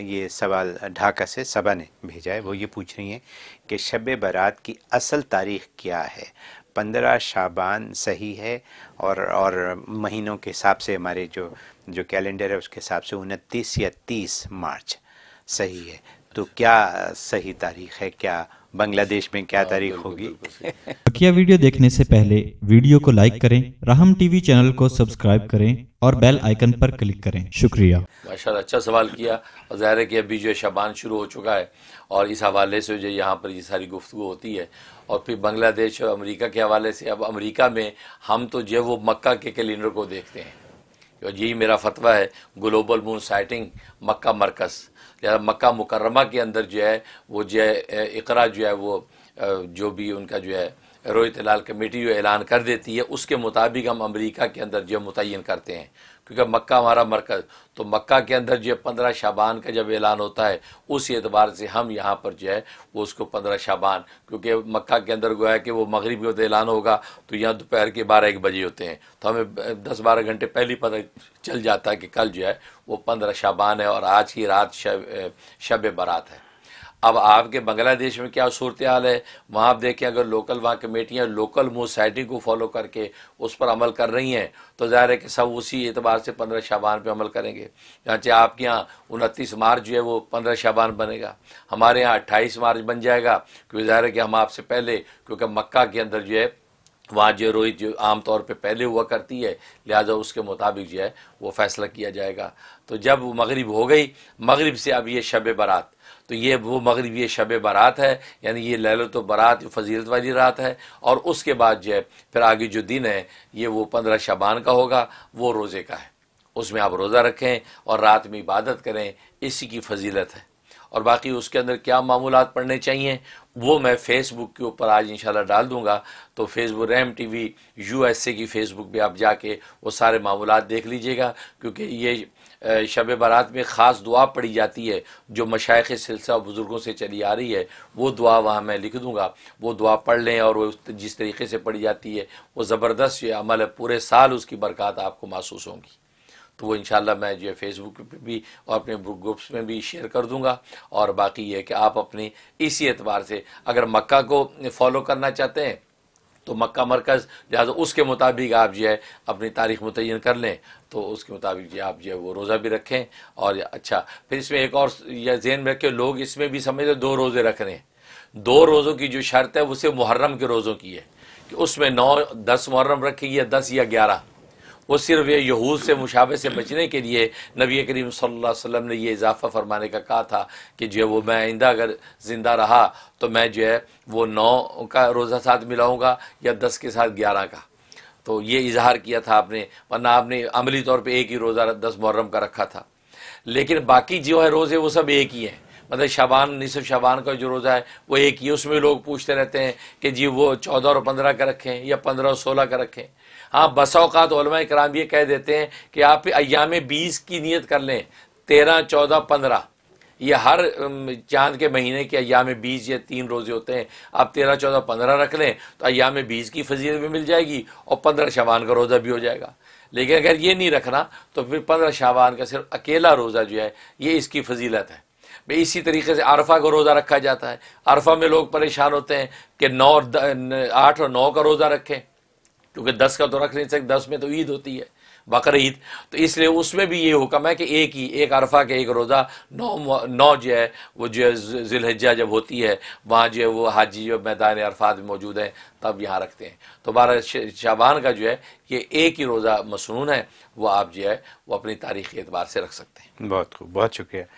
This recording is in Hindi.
ये सवाल ढाका से सबा ने भेजा है वो ये पूछ रही हैं कि शब बारात की असल तारीख क्या है पंद्रह शाबान सही है और और महीनों के हिसाब से हमारे जो जो कैलेंडर है उसके हिसाब से उनतीस या तीस मार्च सही है तो क्या सही तारीख है क्या बांग्लादेश में क्या हाँ, तारीख होगी बकिया वीडियो देखने से पहले वीडियो को लाइक करें राहम टीवी चैनल को सब्सक्राइब करें और बेल आइकन पर क्लिक करें शुक्रिया माशा अच्छा सवाल किया और जाहिर है कि अभी जो शबान शुरू हो चुका है और इस हवाले से जो यहाँ पर ये सारी गुफ्तु होती है और फिर बांग्लादेश और अमरीका के हवाले से अब अमरीका में हम तो जो वो मक्का के कैलेंडर को देखते हैं और यही मेरा फतवा है ग्लोबल मून साइटिंग मक्का मरकज़ मक्का मुकरमा के अंदर जो है वो जो है इकरा जो है वो जो भी उनका जो है रोहित लाल कमेटी जो ऐलान कर देती है उसके मुताबिक हम अमरीका के अंदर जो मुतन करते हैं क्योंकि मक्का हमारा मरकज़ तो मक्का के अंदर जो पंद्रह शाबान का जब ऐलान होता है उस एतबार से हम यहाँ पर जो है वो उसको पंद्रह शाबान क्योंकि मक्का के अंदर गोया कि वो मगरब का ऐलान होगा तो यहाँ दोपहर के बारह एक बजे होते हैं तो हमें दस बारह घंटे पहले पता चल जाता है कि कल जो है वो पंद्रह शाबान है और आज की रात शब शब बारात है अब आपके बांग्लादेश में क्या सूरत हाल है वहाँ आप देखें अगर लोकल वहाँ कमेटियाँ लोकल मोसाइटी को फॉलो करके उस पर अमल कर रही हैं तो ज़ाहिर है कि सब उसी एतबार से पंद्रह शाबान पर अमल करेंगे चाहे आपके यहाँ उनतीस मार्च जो है वो पंद्रह शाबान बनेगा हमारे यहाँ अट्ठाईस मार्च बन जाएगा क्योंकि ज़ाहिर है कि हम आपसे पहले क्योंकि मक्का के अंदर जो है वहाँ जो रोहित जो आमतौर पे पहले हुआ करती है लिहाजा उसके मुताबिक जो है वो फैसला किया जाएगा तो जब मगरिब हो गई मगरिब से अब ये शब बारात तो ये वो मगरब ये शब बारात है यानी ये तो बारात फजीलत वाली रात है और उसके बाद जो है फिर आगे जो दिन है ये वो पंद्रह शबान का होगा वो रोज़े का है उसमें आप रोज़ा रखें और रात में इबादत करें इसी की फजीलत है और बाकी उसके अंदर क्या मामूलत पढ़ने चाहिए वो मैं फेसबुक के ऊपर आज इंशाल्लाह डाल दूंगा तो Facebook Ram T V U S A की फेसबुक पे आप जाके वो सारे मामूलत देख लीजिएगा क्योंकि ये शब बारात में ख़ास दुआ पढ़ी जाती है जो मशाइ सिलसिला बुज़ुर्गों से चली आ रही है वो दुआ वहाँ मैं लिख दूंगा वो दुआ पढ़ लें और वो जिस तरीके से पढ़ी जाती है वो ज़बरदस्त अमल है पूरे साल उसकी बरक़ात आपको महसूस होंगी तो वो इन मैं जो है फेसबुक पर भी और अपने बुक ग्रुप्स में भी शेयर कर दूंगा और बाकी ये कि आप अपने इसी एतबार से अगर मक्का को फॉलो करना चाहते हैं तो मक्का मरकज़ लिहाजा उसके मुताबिक आप जो है अपनी तारीख मुतन कर लें तो उसके मुताबिक जो आप जो है वो रोज़ा भी रखें और अच्छा फिर इसमें एक और यह जहन में रखें लोग इसमें भी समझ दो रोज़े रख रहे हैं दो रोज़ों की जो शर्त है वो सिर्फ मुहर्रम के रोज़ों की है कि उसमें नौ दस मुहर्रम रखेगी या दस या ग्यारह वो सिर्फ ये यहूद से मुशावे से बचने के लिए नबी करीम सल्लल्लाहु अलैहि वसल्लम ने ये इजाफ़ा फरमाने का कहा था कि जो है वो मैं आइंदा अगर ज़िंदा रहा तो मैं जो है वो नौ का रोज़ा साथ मिलाऊँगा या दस के साथ ग्यारह का तो ये इजहार किया था आपने वरना आपने अमली तौर पर एक ही रोज़ा दस मुहर्रम का रखा था लेकिन बाकी जो है रोज़े वो सब एक ही हैं मतलब शाबान निसफ शाबान का जो रोज़ा है वो एक ही उसमें लोग पूछते रहते हैं कि जी वो चौदह और पंद्रह का रखें या पंद्रह और सोलह का रखें हाँ बसाओकात तो कराम ये कह देते हैं कि आप अयाम बीस की नीयत कर लें तेरह चौदह पंद्रह ये हर चांद के महीने के अयाम बीस या तीन रोज़े होते हैं आप तेरह चौदह पंद्रह रख लें तो अयाम बीस की फजीलत भी मिल जाएगी और पंद्रह शवान का रोज़ा भी हो जाएगा लेकिन अगर ये नहीं रखना तो फिर पंद्रह शाबान का सिर्फ अकेला रोज़ा जो है ये इसकी फजीलत है भाई इसी तरीके से अरफा का रोज़ा रखा जाता है अरफा में लोग परेशान होते हैं कि नौ आठ और नौ का रोज़ा रखें क्योंकि दस का तो रख नहीं सकते दस में तो ईद होती है बकर ईद तो इसलिए उसमें भी ये हुक्म है कि एक ही एक अरफा के एक रोज़ा नौ नौ जो है वो जो है जिलहजा जब होती है वहाँ जो है वो हाजी जो मैदान अरफात में मौजूद हैं तब यहाँ रखते हैं तो बारह शाबान का जो है ये एक ही रोज़ा मसनून है वो आप जो है वो अपनी तारीख़ के अतबार से रख सकते हैं बहुत खूब बहुत शुक्रिया